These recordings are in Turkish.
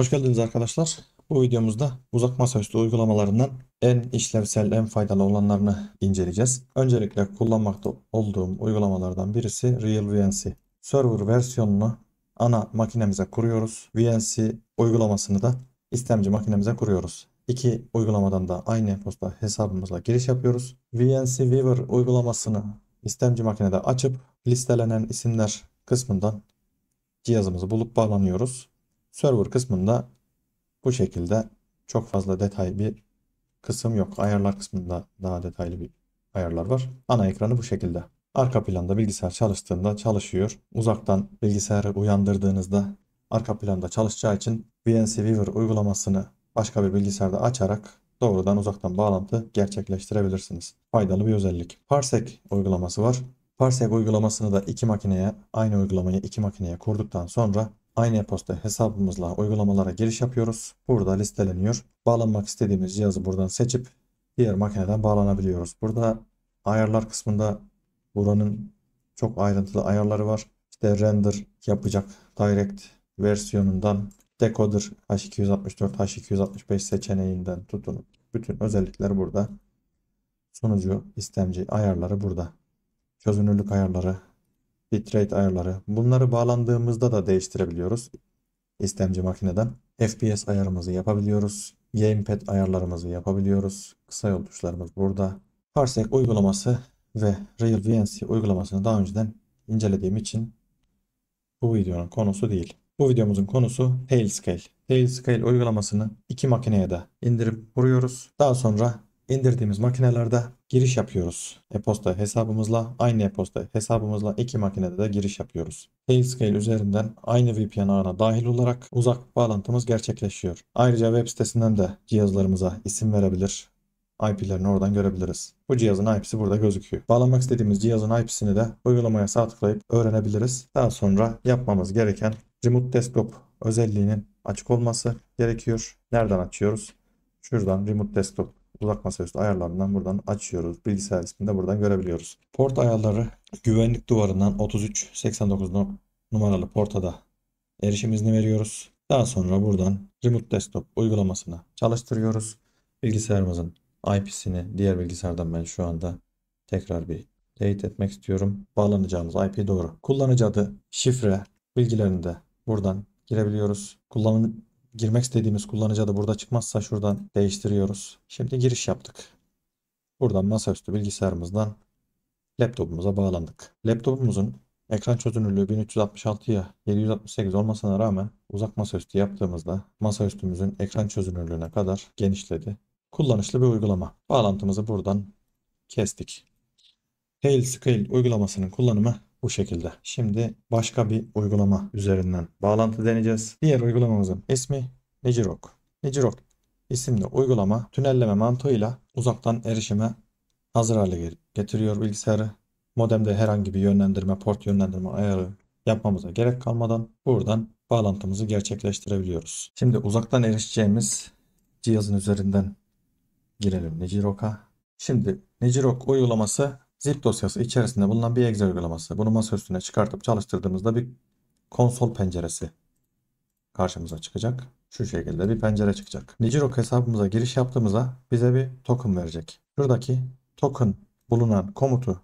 Hoş geldiniz arkadaşlar. Bu videomuzda uzak masaüstü uygulamalarından en işlevsel, en faydalı olanlarını inceleyeceğiz. Öncelikle kullanmakta olduğum uygulamalardan birisi Real VNC. Server versiyonunu ana makinemize kuruyoruz. VNC uygulamasını da istemci makinemize kuruyoruz. İki uygulamadan da aynı posta hesabımızla giriş yapıyoruz. VNC Weaver uygulamasını istemci makinede açıp listelenen isimler kısmından cihazımızı bulup bağlanıyoruz. Server kısmında bu şekilde çok fazla detay bir kısım yok. Ayarlar kısmında daha detaylı bir ayarlar var. Ana ekranı bu şekilde. Arka planda bilgisayar çalıştığında çalışıyor. Uzaktan bilgisayarı uyandırdığınızda arka planda çalışacağı için VNC Viewer uygulamasını başka bir bilgisayarda açarak doğrudan uzaktan bağlantı gerçekleştirebilirsiniz. Faydalı bir özellik. Parsec uygulaması var. Parsec uygulamasını da iki makineye, aynı uygulamayı iki makineye kurduktan sonra Aynı e-posta hesabımızla uygulamalara giriş yapıyoruz. Burada listeleniyor. Bağlanmak istediğimiz cihazı buradan seçip diğer makineden bağlanabiliyoruz. Burada ayarlar kısmında buranın çok ayrıntılı ayarları var. İşte render yapacak direct versiyonundan decoder H264, H265 seçeneğinden tutun. Bütün özellikler burada. Sunucu, istemci ayarları burada. Çözünürlük ayarları bitrate ayarları. Bunları bağlandığımızda da değiştirebiliyoruz. İstemci makineden. FPS ayarımızı yapabiliyoruz. Gamepad ayarlarımızı yapabiliyoruz. Kısa yol tuşlarımız burada. Parsec uygulaması ve Real VNC uygulamasını daha önceden incelediğim için bu videonun konusu değil. Bu videomuzun konusu Tailscale. Tailscale uygulamasını iki makineye de indirip vuruyoruz. Daha sonra indirdiğimiz makinelerde giriş yapıyoruz. E-posta hesabımızla aynı e-posta hesabımızla iki makinede de giriş yapıyoruz. Tailscale üzerinden aynı VPN ağına dahil olarak uzak bağlantımız gerçekleşiyor. Ayrıca web sitesinden de cihazlarımıza isim verebilir, IP'lerini oradan görebiliriz. Bu cihazın IP'si burada gözüküyor. Bağlamak istediğimiz cihazın IP'sini de uygulamaya sağ tıklayıp öğrenebiliriz. Daha sonra yapmamız gereken Remote Desktop özelliğinin açık olması gerekiyor. Nereden açıyoruz? Şuradan Remote Desktop Uzak masaüstü ayarlarından buradan açıyoruz. Bilgisayar isminde buradan görebiliyoruz. Port ayarları güvenlik duvarından 3389 numaralı portada erişim izni veriyoruz. Daha sonra buradan Remote Desktop uygulamasını çalıştırıyoruz. Bilgisayarımızın IP'sini diğer bilgisayardan ben şu anda tekrar bir teyit etmek istiyorum. Bağlanacağımız IP doğru. Kullanıcı adı, şifre bilgilerini de buradan girebiliyoruz. Kullanıcı girmek istediğimiz kullanıcı adı burada çıkmazsa şuradan değiştiriyoruz. Şimdi giriş yaptık. Buradan masaüstü bilgisayarımızdan laptopumuza bağlandık. Laptopumuzun ekran çözünürlüğü 1366'ya 768 olmasına rağmen uzak masaüstü yaptığımızda masaüstümüzün ekran çözünürlüğüne kadar genişledi. Kullanışlı bir uygulama. Bağlantımızı buradan kestik. Tailscale uygulamasının kullanımı bu şekilde. Şimdi başka bir uygulama üzerinden bağlantı deneyeceğiz. Diğer uygulamamızın ismi Nijirok. Nijirok isimli uygulama tünelleme mantığıyla uzaktan erişime hazır hale getiriyor bilgisayarı. Modemde herhangi bir yönlendirme, port yönlendirme ayarı yapmamıza gerek kalmadan buradan bağlantımızı gerçekleştirebiliyoruz. Şimdi uzaktan erişeceğimiz cihazın üzerinden girelim Nijirok'a. Şimdi Nijirok uygulaması zip dosyası içerisinde bulunan bir exe uygulaması. Bunu masaüstüne çıkartıp çalıştırdığımızda bir konsol penceresi karşımıza çıkacak. Şu şekilde bir pencere çıkacak. Nijirok hesabımıza giriş yaptığımızda bize bir token verecek. Şuradaki token bulunan komutu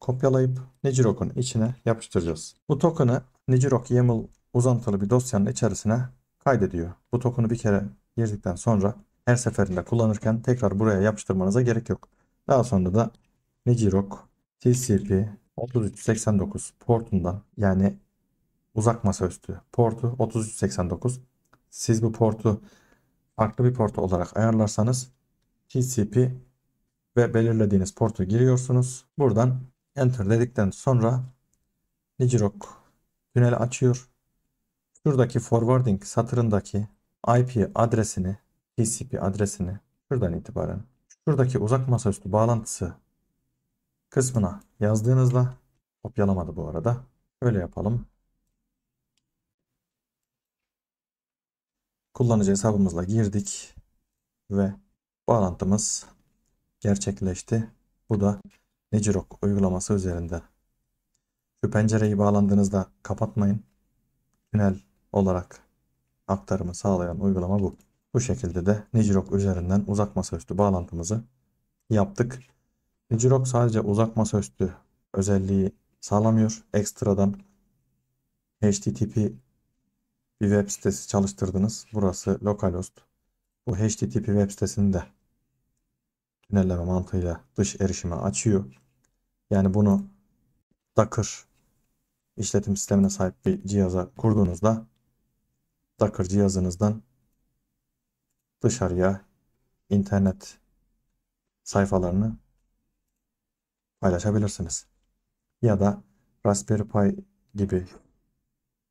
kopyalayıp Nijirok'un içine yapıştıracağız. Bu token'ı Nijirok YAML uzantılı bir dosyanın içerisine kaydediyor. Bu token'ı bir kere girdikten sonra her seferinde kullanırken tekrar buraya yapıştırmanıza gerek yok. Daha sonra da Negirok TCP 3389 portundan yani uzak masaüstü portu 3389. Siz bu portu farklı bir portu olarak ayarlarsanız TCP ve belirlediğiniz portu giriyorsunuz. Buradan enter dedikten sonra Nigirok tüneli açıyor. Şuradaki forwarding satırındaki IP adresini, TCP adresini şuradan itibaren şuradaki uzak masaüstü bağlantısı kısmına yazdığınızda kopyalamadı bu arada. Öyle yapalım. Kullanıcı hesabımızla girdik ve bağlantımız gerçekleşti. Bu da Necirok uygulaması üzerinde. Şu pencereyi bağlandığınızda kapatmayın. Tünel olarak aktarımı sağlayan uygulama bu. Bu şekilde de Necirok üzerinden uzak masaüstü bağlantımızı yaptık. Jurok sadece uzak masaüstü özelliği sağlamıyor. Ekstradan HTTP bir web sitesi çalıştırdınız. Burası localhost. Bu HTTP web sitesini de tünelleme mantığıyla dış erişime açıyor. Yani bunu Docker işletim sistemine sahip bir cihaza kurduğunuzda Docker cihazınızdan dışarıya internet sayfalarını paylaşabilirsiniz. Ya da Raspberry Pi gibi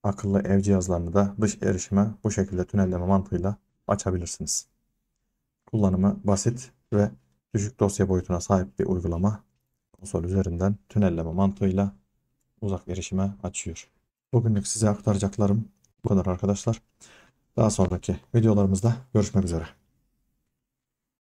akıllı ev cihazlarını da dış erişime bu şekilde tünelleme mantığıyla açabilirsiniz. Kullanımı basit ve düşük dosya boyutuna sahip bir uygulama konsol üzerinden tünelleme mantığıyla uzak erişime açıyor. Bugünlük size aktaracaklarım bu kadar arkadaşlar. Daha sonraki videolarımızda görüşmek üzere.